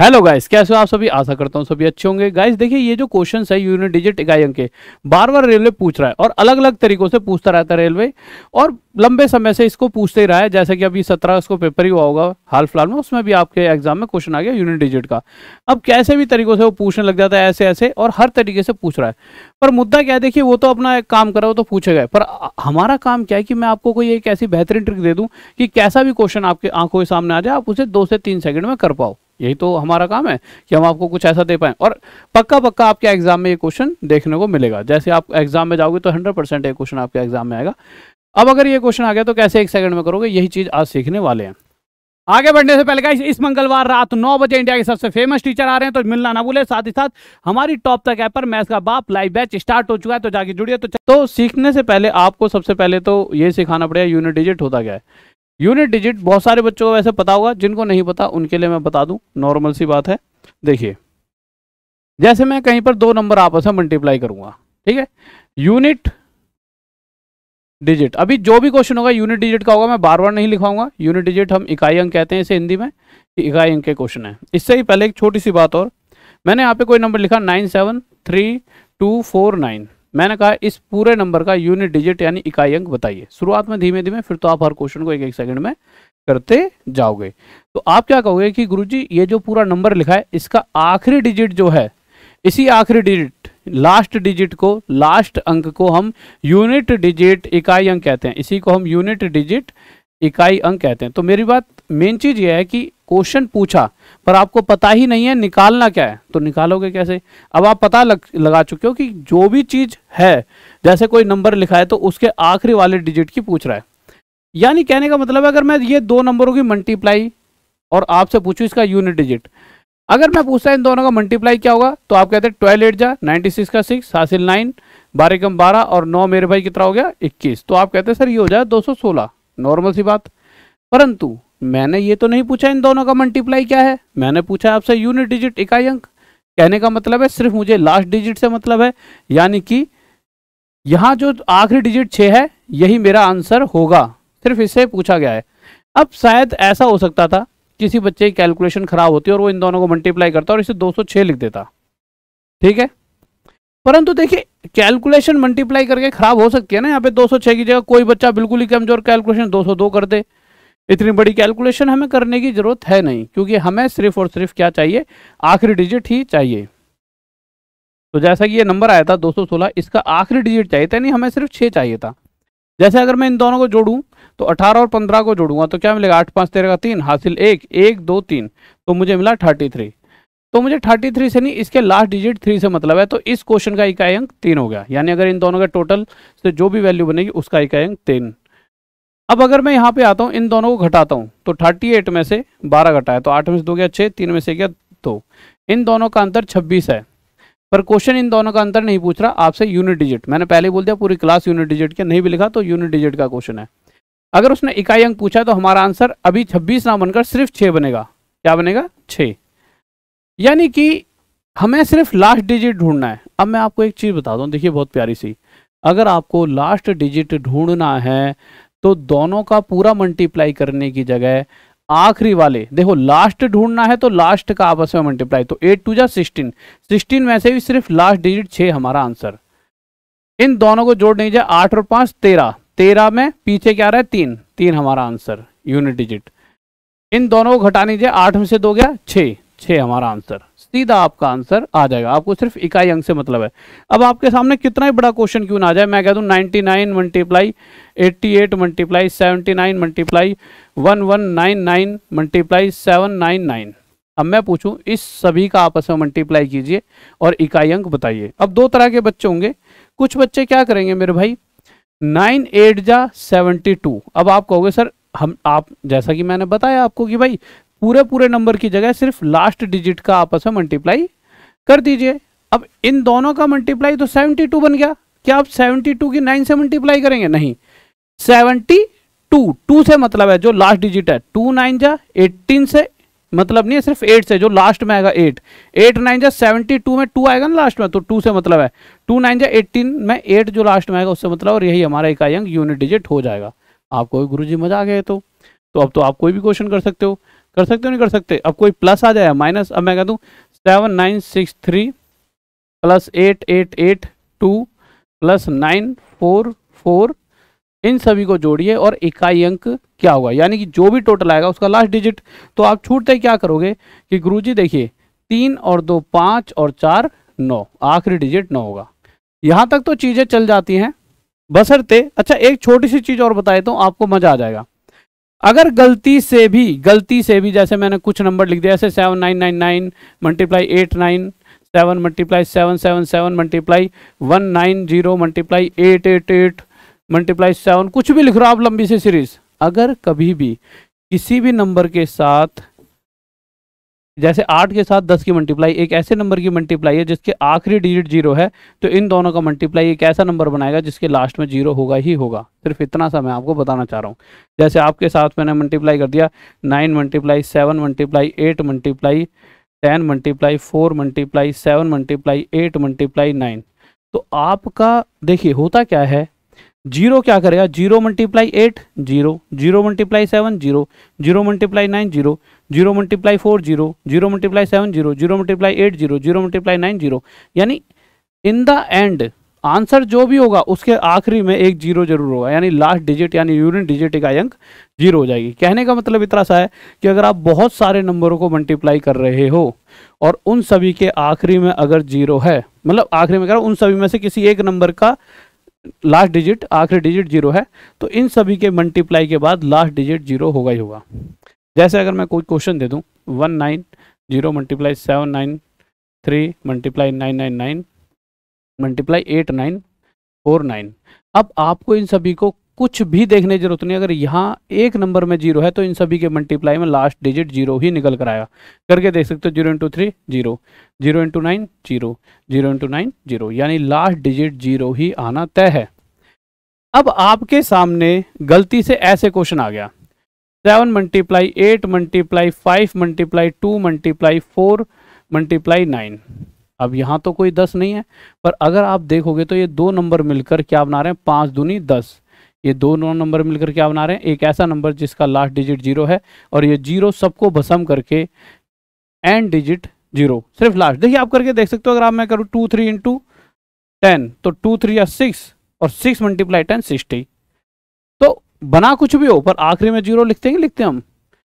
hello guys कैसे हो आप सभी आशा करता हूँ सभी अच्छे होंगे गाइस देखिए ये जो क्वेश्चन है यूनिट डिजिट इकाई अंक के बार बार रेलवे पूछ रहा है और अलग अलग तरीकों से पूछता रहता है रेलवे और लंबे समय से इसको पूछते ही रहा है जैसे कि अभी सत्रह उसको पेपर ही हुआ होगा हाल फिलहाल में उसमें भी आपके एग्जाम में क्वेश्चन आ गया यूनिट डिजिट का अब कैसे भी तरीकों से वो पूछने लग जाता है ऐसे ऐसे और हर तरीके से पूछ रहा है पर मुद्दा क्या है देखिए वो तो अपना एक काम करा वो तो पूछे गए पर हमारा काम क्या है कि मैं आपको कोई एक ऐसी बेहतरीन ट्रिक दे दूँ कि कैसा भी क्वेश्चन आपके आंखों के सामने आ जाए आप उसे दो से तीन सेकेंड में कर पाओ यही तो हमारा काम है कि हम आपको कुछ ऐसा दे पाएँ और पक्का पक्का आपके एग्जाम में ये क्वेश्चन देखने को मिलेगा जैसे आप एग्जाम में जाओगे तो हंड्रेड परसेंट ये क्वेश्चन आपके एग्जाम में आएगा अब अगर ये क्वेश्चन आ गया तो कैसे एक सेकंड में करोगे यही चीज आज सीखने वाले हैं आगे बढ़ने से पहले गाइस इस मंगलवार रात नौ बजे इंडिया के सबसे फेमस टीचर आ रहे हैं तो मिलना ना भूले साथ ही साथ हमारी टॉप तक ऐप पर मैथ का बाप लाइव बैच स्टार्ट हो चुका है तो जाके जुड़िए तो, तो सीखने से पहले आपको सबसे पहले तो ये सिखाना पड़ेगा यूनिट डिजिट होता गया है यूनिट डिजिट बहुत सारे बच्चों को वैसे पता होगा जिनको नहीं पता उनके लिए मैं बता दूं नॉर्मल सी बात है देखिए जैसे मैं कहीं पर दो नंबर आपस में मल्टीप्लाई करूंगा ठीक है यूनिट डिजिट अभी जो भी क्वेश्चन होगा यूनिट डिजिट का होगा मैं बार बार नहीं लिखाऊंगा यूनिट डिजिट हम इकाई अंक कहते हैं इसे हिंदी में इकाई अंक के क्वेश्चन है इससे ही पहले एक छोटी सी बात और मैंने यहाँ पे कोई नंबर लिखा nine seven three two four nine मैंने कहा इस पूरे नंबर का यूनिट डिजिट यानी इकाई अंक बताइए शुरुआत में धीमे धीमे फिर तो आप हर क्वेश्चन को एक एक सेकंड में करते जाओगे तो आप क्या कहोगे कि गुरुजी ये जो पूरा नंबर लिखा है इसका आखिरी डिजिट जो है इसी आखिरी डिजिट लास्ट डिजिट को लास्ट अंक को हम यूनिट डिजिट इकाई अंक कहते हैं इसी को हम यूनिट डिजिट इकाई अंक कहते हैं तो मेरी बात मेन चीज़ यह है कि क्वेश्चन पूछा पर आपको पता ही नहीं है निकालना क्या है तो निकालोगे कैसे अब आप पता लग, लगा चुके हो कि जो भी चीज है जैसे कोई नंबर लिखा है तो उसके आखिरी वाले डिजिट की पूछ रहा है यानी कहने का मतलब है अगर मैं ये दो नंबरों की मल्टीप्लाई और आपसे पूछूँ इसका यूनिट डिजिट अगर मैं पूछता इन दोनों का मल्टीप्लाई क्या होगा तो आप कहते हैं ट्वेल्व एट जा नाइन्टी सिक्स का सिक्स हासिल नाइन बारह कम बारह और नौ मेरे भाई कितना हो गया इक्कीस तो आप कहते हैं सर ये हो जाए दो सौ सोलह नॉर्मल सी बात परंतु मैंने ये तो नहीं पूछा इन दोनों का मल्टीप्लाई क्या है मैंने पूछा आपसे यूनिट डिजिट इकाई अंक कहने का मतलब है सिर्फ मुझे लास्ट डिजिट से मतलब है यानी कि यहाँ जो आखिरी डिजिट छः है यही मेरा आंसर होगा सिर्फ इससे पूछा गया है अब शायद ऐसा हो सकता था किसी बच्चे की कैलकुलेशन खराब होती और वो इन दोनों को मल्टीप्लाई करता और इसे दो लिख देता ठीक है परंतु देखिए कैलकुलेशन मल्टीप्लाई करके खराब हो सकती है ना यहाँ पे 206 की जगह कोई बच्चा बिल्कुल ही कमजोर कैलकुलेशन 202 कर दे इतनी बड़ी कैलकुलेशन हमें करने की ज़रूरत है नहीं क्योंकि हमें सिर्फ और सिर्फ क्या चाहिए आखिरी डिजिट ही चाहिए तो जैसा कि ये नंबर आया था 216 इसका आखिरी डिजिट चाहिए था नहीं हमें सिर्फ छः चाहिए था जैसे अगर मैं इन दोनों को जोड़ूँ तो 18 और 15 को जोड़ूंगा तो क्या मिलेगा आठ पाँच तेरह का तीन हासिल एक एक दो तीन तो मुझे मिला 33 तो मुझे 33 से नहीं इसके लास्ट डिजिट थ्री से मतलब है तो इस क्वेश्चन का इकाई अंक तीन हो गया यानी अगर इन दोनों का टोटल से जो भी वैल्यू बनेगी उसका इकाई अंक तीन अब अगर मैं यहाँ पे आता हूँ इन दोनों को घटाता हूँ तो 38 में से 12 घटाया तो 8 में से दो गया छह तीन में से गया दो इन दोनों का अंतर 26 है पर क्वेश्चन इन दोनों का अंतर नहीं पूछ रहा आपसे यूनिट डिजिट मैंने पहले बोल दिया पूरी क्लास यूनिट डिजिट के नहीं भी लिखा तो यूनिट डिजिट का क्वेश्चन है अगर उसने इकाई अंक पूछा तो हमारा आंसर अभी छब्बीस ना बनकर सिर्फ छः बनेगा क्या बनेगा छः यानी कि हमें सिर्फ लास्ट डिजिट ढूंढना है अब मैं आपको एक चीज़ बता दूँ देखिए बहुत प्यारी सी अगर आपको लास्ट डिजिट ढूंढना है तो दोनों का पूरा मल्टीप्लाई करने की जगह आखिरी वाले देखो लास्ट ढूंढना है तो लास्ट का आपस में मल्टीप्लाई तो eight two sixteen sixteen sixteen में से भी सिर्फ लास्ट डिजिट छ हमारा आंसर इन दोनों को जोड़ नहीं जाए आठ और पांच तेरह तेरह में पीछे क्या रहा है तीन तीन हमारा आंसर यूनिट डिजिट इन दोनों को घटा लीजिए आठ में से दो गया छह छः हमारा आंसर सीधा आपका आंसर आ जाएगा आपको सिर्फ इकाई अंक से मतलब है अब आपके सामने कितना ही बड़ा क्वेश्चन क्यों ना आ जाए मैं कह दूँ ninety nine multiply eighty eight multiply seventy nine multiply one one nine nine multiply seven nine nine अब मैं पूछूं इस सभी का आपस में मल्टीप्लाई कीजिए और इकाई अंक बताइए अब दो तरह के बच्चे होंगे कुछ बच्चे क्या करेंगे मेरे भाई नाइन एट जा सेवेंटी टू अब आप कहोगे सर हम आप जैसा कि मैंने बताया आपको कि भाई पूरे पूरे नंबर की जगह सिर्फ लास्ट डिजिट का आपस में मल्टीप्लाई कर दीजिए अब इन दोनों का मल्टीप्लाई तो 72 बन गया क्या आप 72 की 9 से मल्टीप्लाई करेंगे नहीं 72 2 से मतलब है जो लास्ट डिजिट है 2 नाइन जा 18 से मतलब नहीं है सिर्फ 8 से जो लास्ट में आएगा 8 8 नाइन जा 72 में 2 आएगा ना लास्ट में तो 2 से मतलब है 2 नाइन जा 18 में 8 जो लास्ट में आएगा उससे मतलब और यही हमारा इकाई अंक यूनिट डिजिट हो जाएगा आपको गुरु जी मजा आ गए तो तो अब तो आप कोई भी क्वेश्चन कर सकते हो कर सकते हो नहीं कर सकते अब कोई प्लस आ जाए माइनस अब मैं कह दूँ seven nine six three plus eight eight eight two plus nine four four इन सभी को जोड़िए और इकाई अंक क्या होगा यानी कि जो भी टोटल आएगा उसका लास्ट डिजिट तो आप छूटते क्या करोगे कि जी देखिए तीन और दो पाँच और चार नौ आखिरी डिजिट नौ होगा यहाँ तक तो चीज़ें चल जाती हैं बसरते अच्छा एक छोटी सी चीज़ और बताए तो आपको मज़ा आ जाएगा अगर गलती से भी गलती से भी जैसे मैंने कुछ नंबर लिख दिया ऐसे seven nine nine nine multiply eight nine seven multiply seven seven seven multiply one nine zero multiply eight eight eight multiply seven कुछ भी लिख रहा हो आप लंबी सी सीरीज अगर कभी भी किसी भी नंबर के साथ जैसे आठ के साथ दस की मल्टीप्लाई एक ऐसे नंबर की मल्टीप्लाई है जिसके आखिरी डिजिट जीरो है तो इन दोनों का मल्टीप्लाई एक ऐसा नंबर बनाएगा जिसके लास्ट में जीरो होगा ही होगा सिर्फ इतना सा मैं आपको बताना चाह रहा हूँ जैसे आपके साथ मैंने मल्टीप्लाई कर दिया nine multiply seven multiply eight multiply ten multiply four multiply seven multiply eight multiply nine तो आपका देखिए होता क्या है जीरो क्या करेगा zero multiply eight zero zero multiply seven zero zero multiply nine zero zero multiply four zero zero multiply seven zero zero multiply eight zero zero multiply nine zero यानी in the and answer जो भी होगा उसके आखिरी में एक zero जरूर होगा यानी लास्ट डिजिट यानी यूनिट डिजिट का अंक जीरो हो जाएगी कहने का मतलब इतना सा है कि अगर आप बहुत सारे नंबरों को मल्टीप्लाई कर रहे हो और उन सभी के आखिरी में अगर जीरो है मतलब आखिरी में कह रहा हूँ उन सभी में से किसी एक नंबर का लास्ट डिजिट आखिरी डिजिट जीरो है तो इन सभी के मल्टीप्लाई के बाद लास्ट डिजिट जीरो होगा ही होगा जैसे अगर मैं कोई क्वेश्चन दे दूँ one nine zero multiply seven nine three multiply nine nine nine multiply eight nine four nine अब आपको इन सभी को कुछ भी देखने की जरूरत नहीं अगर यहाँ एक नंबर में जीरो है तो इन सभी के मल्टीप्लाई में लास्ट डिजिट जीरो ही निकल कर आया करके देख सकते हो zero into three zero zero into nine zero zero into nine zero यानी लास्ट डिजिट जीरो ही आना तय है अब आपके सामने गलती से ऐसे क्वेश्चन आ गया seven multiply eight multiply five multiply two multiply four multiply nine अब यहाँ तो कोई दस नहीं है पर अगर आप देखोगे तो ये दो नंबर मिलकर क्या बना रहे हैं पाँच दूनी दस ये दो नौ नंबर मिलकर क्या बना रहे हैं एक ऐसा नंबर जिसका लास्ट डिजिट जीरो है और ये जीरो सबको भसम करके एंड डिजिट जीरो सिर्फ लास्ट देखिए आप करके देख सकते हो अगर आप मैं करूँ टू थ्री इंटू टेन तो टू थ्री या सिक्स और सिक्स मल्टीप्लाई टेन सिक्सटी बना कुछ भी हो पर आखिरी में जीरो लिखते हैं लिखते हैं हम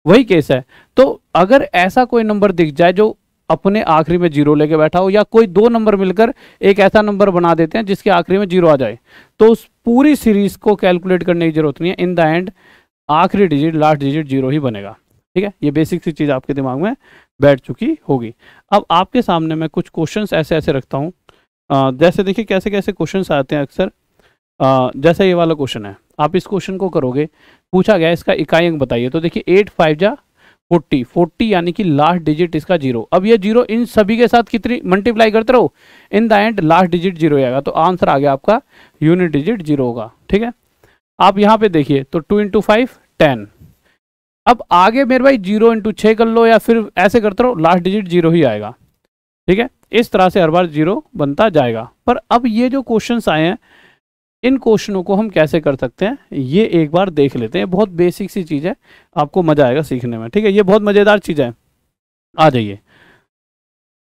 वही केस है तो अगर ऐसा कोई नंबर दिख जाए जो अपने आखिरी में जीरो लेके बैठा हो या कोई दो नंबर मिलकर एक ऐसा नंबर बना देते हैं जिसके आखिरी में जीरो आ जाए तो उस पूरी सीरीज को कैलकुलेट करने की जरूरत नहीं है इन द एंड आखिरी डिजिट लास्ट डिजिट जीरो ही बनेगा ठीक है ये बेसिक सी चीज़ आपके दिमाग में बैठ चुकी होगी अब आपके सामने मैं कुछ क्वेश्चन ऐसे ऐसे रखता हूँ जैसे देखिए कैसे कैसे क्वेश्चन आते हैं अक्सर जैसा ये वाला क्वेश्चन है आप इस क्वेश्चन को करोगे पूछा गया इसका इकाई अंक बताइए तो देखिए एट फाइव जा फोर्टी फोर्टी यानी कि लास्ट डिजिट इसका जीरो अब ये जीरो इन सभी के साथ कितनी मल्टीप्लाई करते रहो in the end last digit zero आएगा तो आंसर आ गया आपका यूनिट डिजिट जीरो होगा ठीक है आप यहाँ पे देखिए तो टू इंटू फाइव टेन अब आगे मेरे भाई जीरो इंटू छः कर लो या फिर ऐसे करते रहो लास्ट डिजिट जीरो ही आएगा ठीक है इस तरह से हर बार जीरो बनता जाएगा पर अब ये जो क्वेश्चन आए हैं इन क्वेश्चनों को हम कैसे कर सकते हैं ये एक बार देख लेते हैं बहुत बेसिक सी चीज़ है आपको मज़ा आएगा सीखने में ठीक है ये बहुत मज़ेदार चीज़ है आ जाइए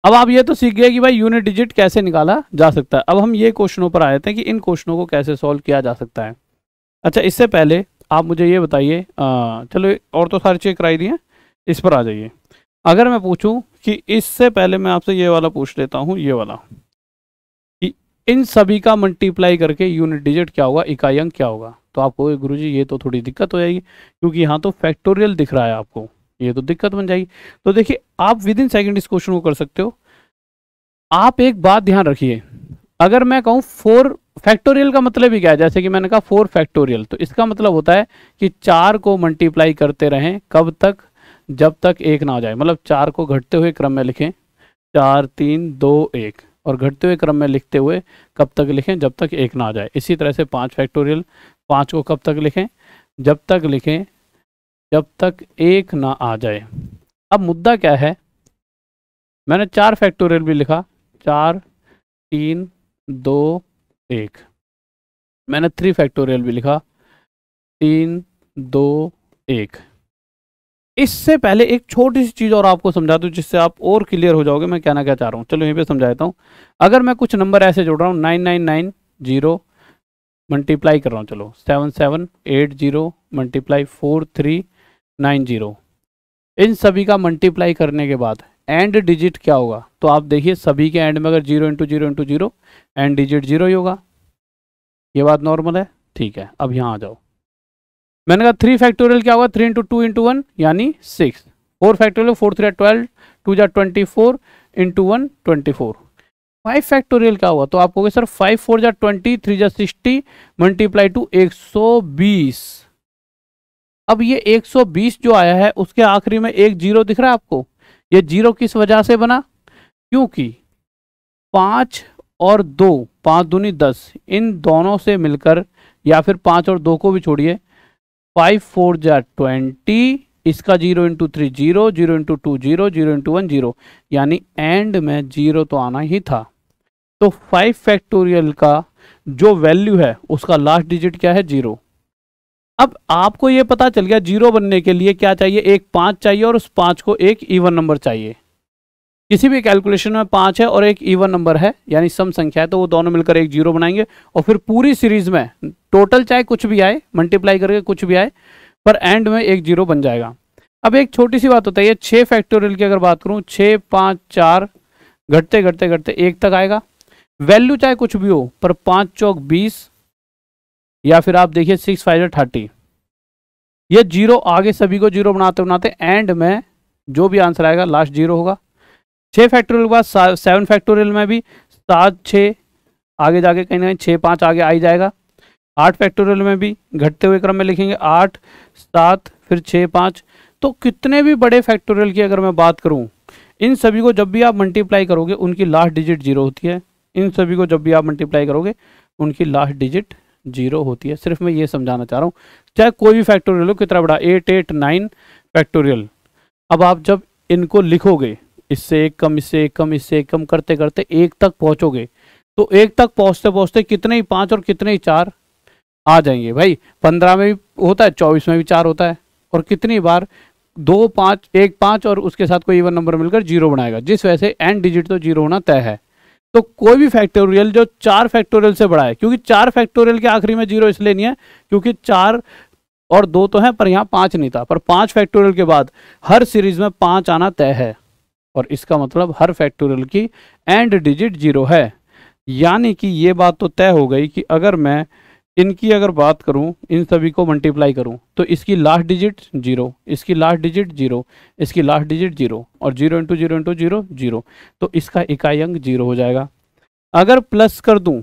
अब आप ये तो सीख गए कि भाई यूनिट डिजिट कैसे निकाला जा सकता है अब हम ये क्वेश्चनों पर आए थे कि इन क्वेश्चनों को कैसे सॉल्व किया जा सकता है अच्छा इससे पहले आप मुझे ये बताइए चलो और तो सारी चीज़ें कराई दी हैं इस पर आ जाइए अगर मैं पूछूं कि इससे पहले मैं आपसे ये वाला पूछ लेता हूँ ये वाला इन सभी का मल्टीप्लाई करके यूनिट डिजिट क्या होगा इकाई अंक क्या होगा तो आपको गुरु जी ये तो थोड़ी दिक्कत हो जाएगी क्योंकि यहाँ तो फैक्टोरियल दिख रहा है आपको ये तो दिक्कत बन जाएगी तो देखिए आप विद इन सेकेंड इस क्वेश्चन को कर सकते हो आप एक बात ध्यान रखिए अगर मैं कहूँ फोर फैक्टोरियल का मतलब ही क्या है जैसे कि मैंने कहा फोर फैक्टोरियल तो इसका मतलब होता है कि चार को मल्टीप्लाई करते रहें कब तक जब तक एक ना हो जाए मतलब चार को घटते हुए क्रम में लिखें चार तीन दो एक और घटते हुए क्रम में लिखते हुए कब तक लिखें जब तक एक ना आ जाए इसी तरह से पाँच फैक्टोरियल पाँच को कब तक लिखें जब तक लिखें जब तक एक ना आ जाए अब मुद्दा क्या है मैंने चार फैक्टोरियल भी लिखा चार तीन दो एक मैंने थ्री फैक्टोरियल भी लिखा तीन दो एक इससे पहले एक छोटी सी चीज़ और आपको समझा दूँ जिससे आप और क्लियर हो जाओगे मैं क्या ना क्या चाह रहा हूँ चलो यहीं पे समझाता हूँ अगर मैं कुछ नंबर ऐसे जोड़ रहा हूँ nine nine nine zero multiply कर रहा हूँ चलो seven seven eight zero multiply four three nine zero इन सभी का मल्टीप्लाई करने के बाद एंड डिजिट क्या होगा तो आप देखिए सभी के एंड में अगर zero into zero into zero end digit zero ही होगा ये बात नॉर्मल है ठीक है अब यहाँ आ जाओ मैंने कहा थ्री फैक्टोरियल क्या होगा three into two into one यानी six four factorial four three twelve two जै twenty four into one twenty four five factorial क्या हुआ तो आप कहोगे सर फाइव फोर जै ट्वेंटी थ्री जै सिक्सटी मल्टीप्लाई टू एक सौ बीस अब ये बीस जो आया है उसके आखिरी में एक जीरो दिख रहा है आपको ये जीरो किस वजह से बना क्योंकि पाँच और दो पाँच दूनी दस इन दोनों से मिलकर या फिर पाँच और दो को भी छोड़िए फाइव फोर जा ट्वेंटी इसका zero into three zero zero into two zero zero into one zero यानी एंड में जीरो तो आना ही था तो फाइव फैक्टोरियल का जो वैल्यू है उसका लास्ट डिजिट क्या है जीरो अब आपको यह पता चल गया जीरो बनने के लिए क्या चाहिए एक पांच चाहिए और उस पांच को एक इवन नंबर चाहिए किसी भी कैलकुलेशन में पांच है और एक ईवन नंबर है यानी सम संख्या है तो वो दोनों मिलकर एक जीरो बनाएंगे और फिर पूरी सीरीज में टोटल चाहे कुछ भी आए मल्टीप्लाई करके कुछ भी आए पर एंड में एक जीरो बन जाएगा अब एक छोटी सी बात होता है ये छः फैक्टोरियल की अगर बात करूँ छः पाँच चार घटते घटते घटते एक तक आएगा वैल्यू चाहे कुछ भी हो पर पाँच चौक बीस या फिर आप देखिए सिक्स फाइव थर्टी ये जीरो आगे सभी को जीरो बनाते बनाते एंड में जो भी आंसर आएगा लास्ट जीरो होगा छः फैक्टोरियल के बाद सेवन फैक्टोरियल में भी सात छः आगे जाके कहीं ना कहीं छः पाँच आगे आ ही जाएगा आठ फैक्टोरियल में भी घटते हुए क्रम में लिखेंगे आठ सात फिर छः पाँच तो कितने भी बड़े फैक्टोरियल की अगर मैं बात करूँ इन सभी को जब भी आप मल्टीप्लाई करोगे उनकी लास्ट डिजिट जीरो होती है इन सभी को जब भी आप मल्टीप्लाई करोगे उनकी लास्ट डिजिट जीरो होती है सिर्फ मैं ये समझाना चाह रहा हूँ चाहे कोई भी फैक्टोरियल हो कितना बड़ा एट एट नाइन फैक्टोरियल अब आप जब इनको लिखोगे इससे एक कम इससे एक कम इससे एक कम करते करते एक तक पहुंचोगे तो एक तक पहुंचते पहुंचते कितने ही पाँच और कितने ही चार आ जाएंगे भाई पंद्रह में भी होता है चौबीस में भी चार होता है और कितनी बार दो पाँच एक पाँच और उसके साथ कोई इवन नंबर मिलकर जीरो बनाएगा जिस वजह से एन डिजिट तो जीरो होना तय है तो कोई भी फैक्टोरियल जो चार फैक्टोरियल से बड़ा है क्योंकि चार फैक्टोरियल के आखिरी में जीरो इसलिए नहीं है क्योंकि चार और दो तो हैं पर यहाँ पाँच नहीं था पर पाँच फैक्टोरियल के बाद हर सीरीज में पाँच आना तय है और इसका मतलब हर फैक्टोरियल की एंड डिजिट जीरो है यानी कि ये बात तो तय हो गई कि अगर मैं इनकी अगर बात करूं इन सभी को मल्टीप्लाई करूं तो इसकी लास्ट डिजिट जीरो इसकी लास्ट डिजिट जीरो इसकी लास्ट डिजिट जीरो और zero into zero into zero zero तो इसका इकाई अंक जीरो हो जाएगा अगर प्लस कर दूं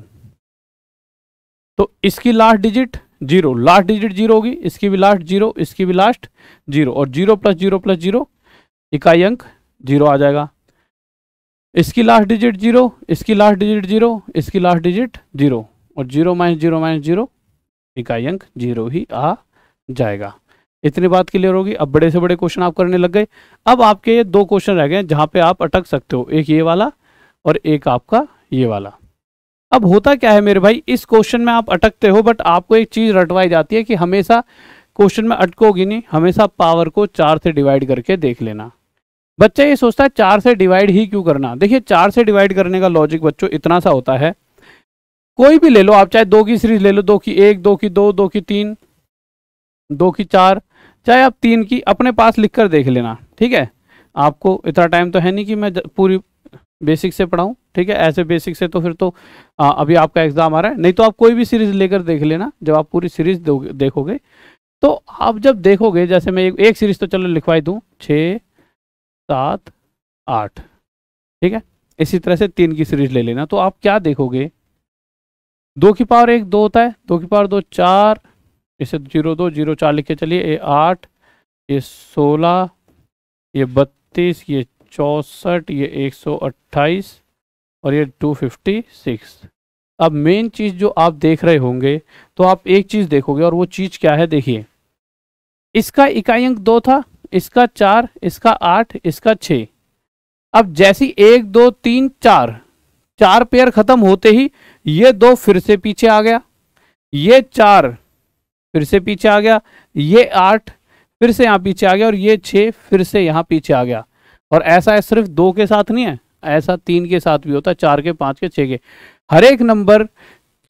तो इसकी last digit zero last digit zero होगी इसकी भी लास्ट जीरो इसकी भी लास्ट जीरो और zero plus zero plus zero इकाई अंक जीरो आ जाएगा इसकी लास्ट डिजिट जीरो इसकी लास्ट डिजिट जीरो इसकी लास्ट डिजिट जीरो और zero minus zero minus zero इकाई अंक जीरो ही आ जाएगा इतनी बात क्लियर होगी अब बड़े से बड़े क्वेश्चन आप करने लग गए अब आपके ये दो क्वेश्चन रह गए जहां पे आप अटक सकते हो एक ये वाला और एक आपका ये वाला अब होता क्या है मेरे भाई इस क्वेश्चन में आप अटकते हो बट आपको एक चीज़ रटवाई जाती है कि हमेशा क्वेश्चन में अटकोगी नहीं हमेशा पावर को चार से डिवाइड करके देख लेना बच्चा ये सोचता है चार से डिवाइड ही क्यों करना देखिए चार से डिवाइड करने का लॉजिक बच्चों इतना सा होता है कोई भी ले लो आप चाहे दो की सीरीज ले लो दो की एक दो की दो दो की तीन दो की चार चाहे आप तीन की अपने पास लिख कर देख लेना ठीक है आपको इतना टाइम तो है नहीं कि मैं पूरी बेसिक से पढ़ाऊँ ठीक है ऐसे बेसिक से तो फिर तो आ, अभी आपका एग्ज़ाम आ रहा है नहीं तो आप कोई भी सीरीज लेकर देख लेना जब आप पूरी सीरीज देखोगे तो आप जब देखोगे जैसे मैं एक, सीरीज तो चलो लिखवाई दूँ छः सात आठ ठीक है इसी तरह से तीन की सीरीज ले लेना तो आप क्या देखोगे दो की पावर एक दो होता है दो की पावर दो चार इसे जीरो दो जीरो चार लिख के चलिए ये आठ ये सोलह ये बत्तीस ये चौसठ ये एक सौ अट्ठाईस और ये टू फिफ्टी सिक्स अब मेन चीज़ जो आप देख रहे होंगे तो आप एक चीज़ देखोगे और वो चीज़ क्या है देखिए इसका इकाई अंक दो था इसका चार इसका आठ इसका छ अब जैसी एक दो तीन चार चार पेयर खत्म होते ही ये दो फिर से पीछे आ गया ये चार फिर से पीछे आ गया ये आठ फिर से यहाँ पीछे आ गया और ये छ फिर से यहाँ पीछे आ गया और ऐसा है सिर्फ दो के साथ नहीं है ऐसा तीन के साथ भी होता है चार के पांच के छ के हर एक नंबर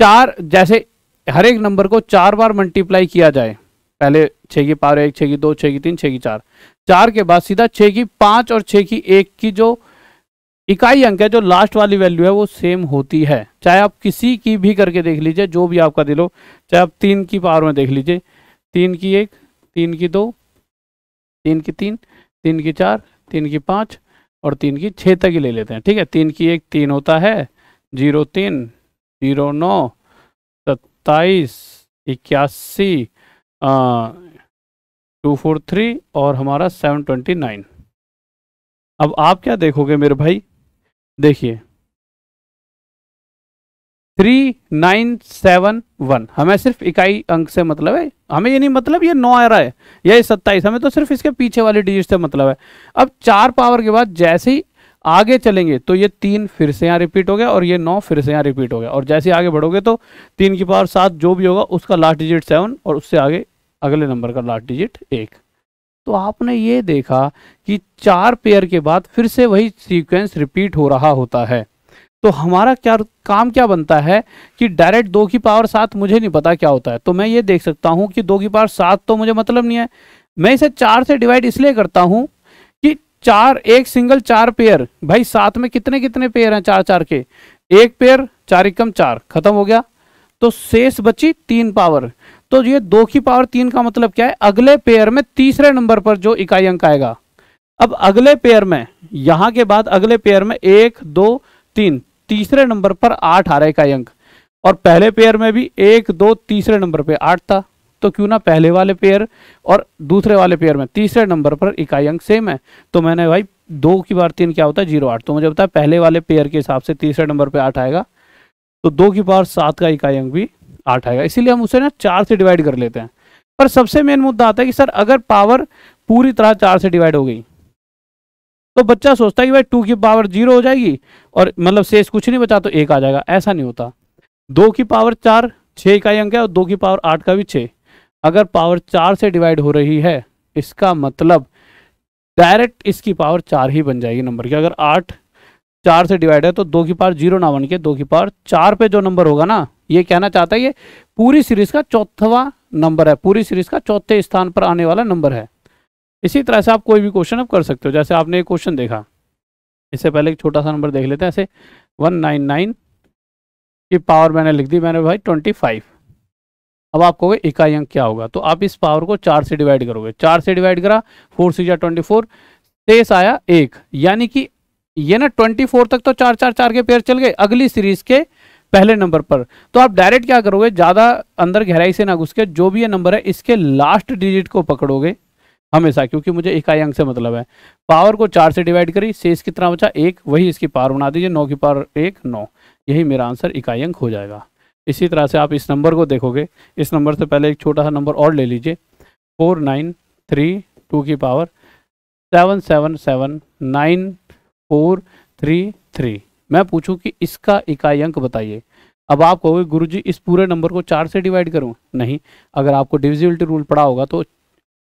चार जैसे हर एक नंबर को चार बार मल्टीप्लाई किया जाए पहले छः की पावर एक छः की दो छः की तीन छः की चार चार के बाद सीधा छः की पाँच और छः की एक की जो इकाई अंक है जो लास्ट वाली वैल्यू है वो सेम होती है चाहे आप किसी की भी करके देख लीजिए जो भी आपका दिल हो चाहे आप तीन की पावर में देख लीजिए तीन की एक तीन की दो तीन की तीन तीन की चार तीन की पाँच और तीन की छः तक ही ले लेते हैं ठीक है तीन की एक तीन होता है जीरो तीन जीरो नौ सत्ताईस इक्यासी टू फोर थ्री और हमारा सेवन ट्वेंटी नाइन अब आप क्या देखोगे मेरे भाई देखिए थ्री नाइन सेवन वन हमें सिर्फ इकाई अंक से मतलब है हमें ये नहीं मतलब ये नौ आ रहा है या ये सत्ताईस हमें तो सिर्फ इसके पीछे वाले डिजिट से मतलब है अब चार पावर के बाद जैसे ही आगे चलेंगे तो ये तीन फिर से यहाँ रिपीट हो गया और ये नौ फिर से यहाँ रिपीट हो गया और जैसे आगे बढ़ोगे तो तीन की पावर सात जो भी होगा उसका लास्ट डिजिट सेवन और उससे आगे अगले नंबर का लास्ट डिजिट एक तो आपने ये देखा कि चार पेयर के बाद फिर से वही सीक्वेंस रिपीट हो रहा होता है तो हमारा क्या काम क्या बनता है कि डायरेक्ट दो की पावर सात मुझे नहीं पता क्या होता है तो मैं ये देख सकता हूँ कि दो की पावर सात तो मुझे मतलब नहीं है मैं इसे चार से डिवाइड इसलिए करता हूँ चार एक सिंगल चार पेयर भाई साथ में कितने कितने पेयर हैं चार चार के एक पेयर चार एकम चार खत्म हो गया तो शेष बची तीन पावर तो ये दो की पावर तीन का मतलब क्या है अगले पेयर में तीसरे नंबर पर जो इकाई अंक आएगा अब अगले पेयर में यहां के बाद अगले पेयर में एक दो तीन तीसरे नंबर पर आठ आ रहा है इकाई अंक और पहले पेयर में भी एक दो तीसरे नंबर पर आठ था तो क्यों ना पहले वाले पेयर और दूसरे वाले पेयर में तीसरे नंबर पर इकाई अंक सेम है तो मैंने भाई दो की बार तीन क्या होता है जीरो आठ तो मुझे बताया पहले वाले पेयर के हिसाब से तीसरे नंबर पर आठ आएगा तो दो की पावर सात का इकाई अंक भी आठ आएगा इसीलिए हम उसे ना चार से डिवाइड कर लेते हैं पर सबसे मेन मुद्दा आता है कि सर अगर पावर पूरी तरह चार से डिवाइड हो गई तो बच्चा सोचता है कि भाई टू की पावर जीरो हो जाएगी और मतलब शेष कुछ नहीं बचा तो एक आ जाएगा ऐसा नहीं होता दो की पावर चार छः इकाई अंक है और दो की पावर आठ का भी छः अगर पावर चार से डिवाइड हो रही है इसका मतलब डायरेक्ट इसकी पावर चार ही बन जाएगी नंबर की अगर आठ चार से डिवाइड है तो दो की पावर जीरो ना बन के दो की पावर चार पे जो नंबर होगा ना ये कहना चाहता है ये पूरी सीरीज का चौथवा नंबर है पूरी सीरीज का चौथे स्थान पर आने वाला नंबर है इसी तरह से आप कोई भी क्वेश्चन अब कर सकते हो जैसे आपने एक क्वेश्चन देखा इससे पहले एक छोटा सा नंबर देख लेते हैं ऐसे वन नाइन नाइन की पावर मैंने लिख दी मैंने भाई ट्वेंटी फाइव अब आपको इकाई अंक क्या होगा तो आप इस पावर को चार से डिवाइड करोगे चार से डिवाइड करा फोर सीजा ट्वेंटी फोर शेष आया एक यानी कि ये ना ट्वेंटी फोर तक तो चार चार चार के पेयर चल गए अगली सीरीज के पहले नंबर पर तो आप डायरेक्ट क्या करोगे ज़्यादा अंदर गहराई से ना घुस के जो भी ये नंबर है इसके लास्ट डिजिट को पकड़ोगे हमेशा क्योंकि मुझे इकाई अंक से मतलब है पावर को चार से डिवाइड करी शेष कितना बचा एक वही इसकी पावर बना दीजिए नौ की पावर एक नौ यही मेरा आंसर इकाई अंक हो जाएगा इसी तरह से आप इस नंबर को देखोगे इस नंबर से पहले एक छोटा सा नंबर और ले लीजिए फोर नाइन थ्री टू की power seven seven seven nine four three three मैं पूछूं कि इसका इकाई अंक बताइए अब आप कहोगे गुरु जी इस पूरे नंबर को चार से डिवाइड करूँ नहीं अगर आपको डिविजिबिलिटी रूल पढ़ा होगा तो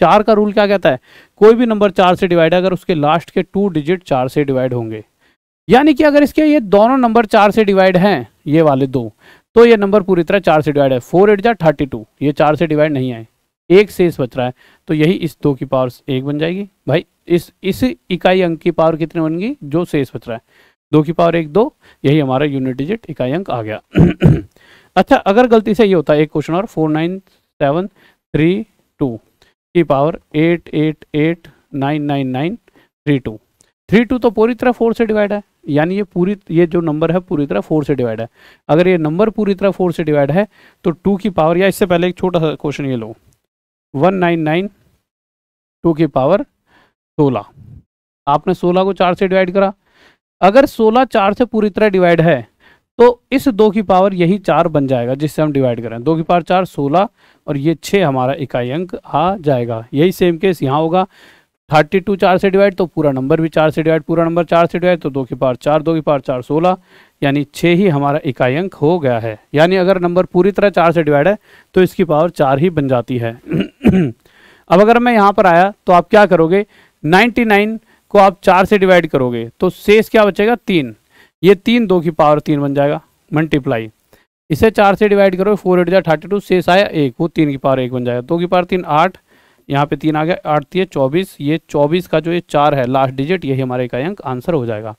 चार का रूल क्या कहता है कोई भी नंबर चार से डिवाइड अगर उसके लास्ट के टू डिजिट चार से डिवाइड होंगे यानी कि अगर इसके ये दोनों नंबर चार से डिवाइड हैं ये वाले दो तो ये नंबर पूरी तरह चार से डिवाइड है फोर एट जा थर्टी टू ये चार से डिवाइड नहीं आए एक से इस बच रहा है तो यही इस दो की पावर एक बन जाएगी भाई इस इस इकाई अंक की पावर कितनी बनगी जो शेष बच रहा है दो की पावर एक दो यही हमारा यूनिट डिजिट इकाई अंक आ गया अच्छा अगर गलती से ये होता है एक क्वेश्चन और four nine seven three two की power eight eight eight nine nine nine three two three two तो पूरी तरह फोर से डिवाइड है यानी ये पूरी ये जो नंबर है पूरी तरह फोर से डिवाइड है अगर ये नंबर पूरी तरह फोर से डिवाइड है तो टू की पावर या इससे पहले एक छोटा सा क्वेश्चन ये लो वन नाइन नाइन टू की पावर सोलह आपने सोलह को चार से डिवाइड करा अगर सोलह चार से पूरी तरह डिवाइड है तो इस दो की पावर यही चार बन जाएगा जिससे हम डिवाइड करें दो की पावर चार सोलह और ये छः हमारा इकाई अंक आ जाएगा यही सेम केस यहाँ होगा थर्टी टू चार से डिवाइड तो पूरा नंबर भी चार से डिवाइड पूरा नंबर चार से डिवाइड तो दो की पार चार दो की पार चार सोलह यानी छः ही हमारा इकाई अंक हो गया है यानी अगर नंबर पूरी तरह चार से डिवाइड है तो इसकी पावर चार ही बन जाती है अब अगर मैं यहाँ पर आया तो आप क्या करोगे नाइन्टी नाइन को आप चार से डिवाइड करोगे तो शेष क्या बचेगा तीन ये तीन दो की पावर तीन बन जाएगा मल्टीप्लाई इसे चार से डिवाइड करोगे फोर एट जाए थर्टी टू शेष आया एक वो तीन की पावर एक बन जाएगा दो की पावर तीन आठ यहाँ पे तीन आ गया आठती है चौबीस ये चौबीस का जो ये चार है लास्ट डिजिट यही हमारे का अंक आंसर हो जाएगा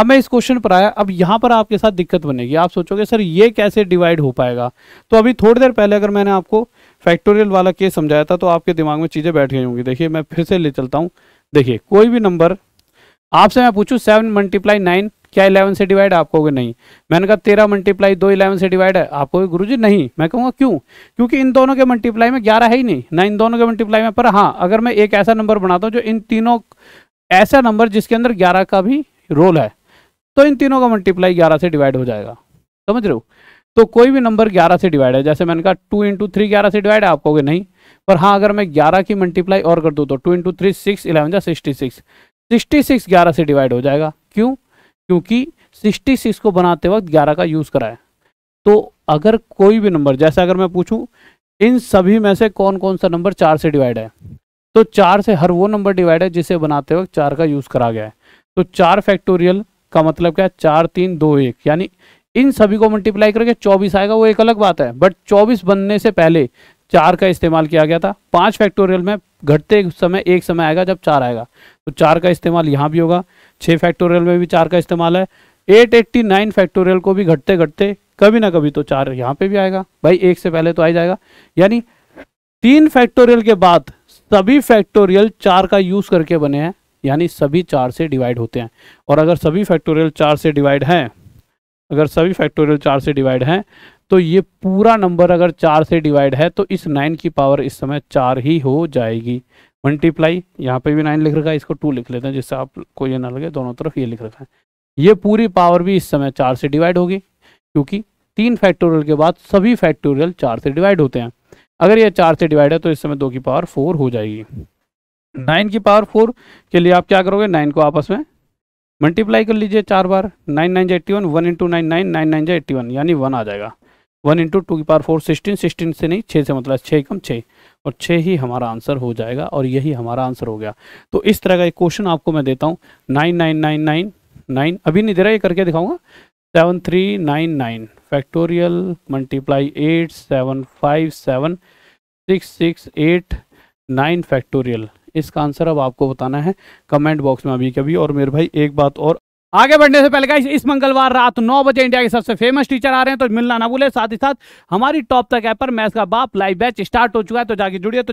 अब मैं इस क्वेश्चन पर आया अब यहाँ पर आपके साथ दिक्कत बनेगी आप सोचोगे सर ये कैसे डिवाइड हो पाएगा तो अभी थोड़ी देर पहले अगर मैंने आपको फैक्टोरियल वाला केस समझाया था तो आपके दिमाग में चीज़ें बैठ गई होंगी देखिए मैं फिर से ले चलता हूँ देखिए कोई भी नंबर आपसे मैं पूछूँ सेवन मल्टीप्लाई नाइन क्या इलेवन से डिवाइड आप कहोगे नहीं मैंने कहा तेरह मल्टीप्लाई दो इलेवन से डिवाइड है आप कहोगे गुरु जी नहीं मैं कहूँगा क्यों क्योंकि इन दोनों के मल्टीप्लाई में ग्यारह है ही नहीं ना इन दोनों के मल्टीप्लाई में पर हाँ अगर मैं एक ऐसा नंबर बनाता हूँ जो इन तीनों ऐसा नंबर जिसके अंदर ग्यारह का भी रोल है तो इन तीनों का मल्टीप्लाई ग्यारह से डिवाइड हो जाएगा समझ रहे हो तो कोई भी नंबर ग्यारह से डिवाइड है जैसे मैंने कहा टू इंटू थ्री ग्यारह से डिवाइड है आप कहोगे नहीं पर हाँ अगर मैं ग्यारह की मल्टीप्लाई और कर दूँ तो two into three six eleven जा सिक्सटी सिक्स सिक्सटी सिक्स ग्यारह से डिवाइड हो जाएगा क्यों क्योंकि 66 को बनाते वक्त 11 का यूज़ करा है तो अगर कोई भी नंबर जैसे अगर मैं पूछूं इन सभी में से कौन कौन सा नंबर चार से डिवाइड है तो चार से हर वो नंबर डिवाइड है जिसे बनाते वक्त चार का यूज़ करा गया है तो चार फैक्टोरियल का मतलब क्या है चार तीन दो एक यानी इन सभी को मल्टीप्लाई करके चौबीस आएगा वो एक अलग बात है बट चौबीस बनने से पहले चार का इस्तेमाल किया गया था पांच फैक्टोरियल में घटते समय एक समय आएगा जब चार आएगा तो चार का इस्तेमाल यहाँ भी होगा छः फैक्टोरियल में भी चार का इस्तेमाल है एट एट्टी नाइन फैक्टोरियल को भी घटते घटते कभी ना कभी तो चार यहाँ पे भी आएगा भाई एक से पहले तो आ जाएगा यानी तीन फैक्टोरियल के बाद सभी फैक्टोरियल चार का यूज़ करके बने हैं यानी सभी चार से डिवाइड होते हैं और अगर सभी फैक्टोरियल चार से डिवाइड हैं अगर सभी फैक्टोरियल चार से डिवाइड हैं तो ये पूरा नंबर अगर चार से डिवाइड है तो इस नाइन की पावर इस समय चार ही हो जाएगी मल्टीप्लाई यहाँ पे भी नाइन लिख रखा है इसको टू लिख लेते हैं जिससे आपको ये ना लगे दोनों तरफ ये लिख रखा है ये पूरी पावर भी इस समय चार से डिवाइड होगी क्योंकि तीन फैक्टोरियल के बाद सभी फैक्टोरियल चार से डिवाइड होते हैं अगर ये चार से डिवाइड है तो इस समय दो की पावर फोर हो जाएगी नाइन की पावर फोर के लिए आप क्या करोगे नाइन को आपस में मल्टीप्लाई कर लीजिए चार बार नाइन नाइन जो eighty one one into nine nine nine nine जो एट्टी वन यानी वन आ जाएगा वन इंटू टू की पावर फोर सिक्सटीन सिक्सटीन से नहीं छः से मतलब छः कम छः और छः ही हमारा आंसर हो जाएगा और यही हमारा आंसर हो गया तो इस तरह का एक क्वेश्चन आपको मैं देता हूँ nine nine nine nine nine अभी नहीं दे रहा ये करके दिखाऊंगा seven three nine nine factorial multiply eight seven five seven six six eight nine factorial इसका आंसर अब आपको बताना है कमेंट बॉक्स में अभी कभी और मेरे भाई एक बात और आगे बढ़ने से पहले गाइस इस मंगलवार रात नौ बजे इंडिया के सबसे फेमस टीचर आ रहे हैं तो मिलना ना भूले साथ ही साथ हमारी टॉप तक ऐप पर मैथ का बाप लाइव बैच स्टार्ट हो चुका है तो जाके जुड़िए तो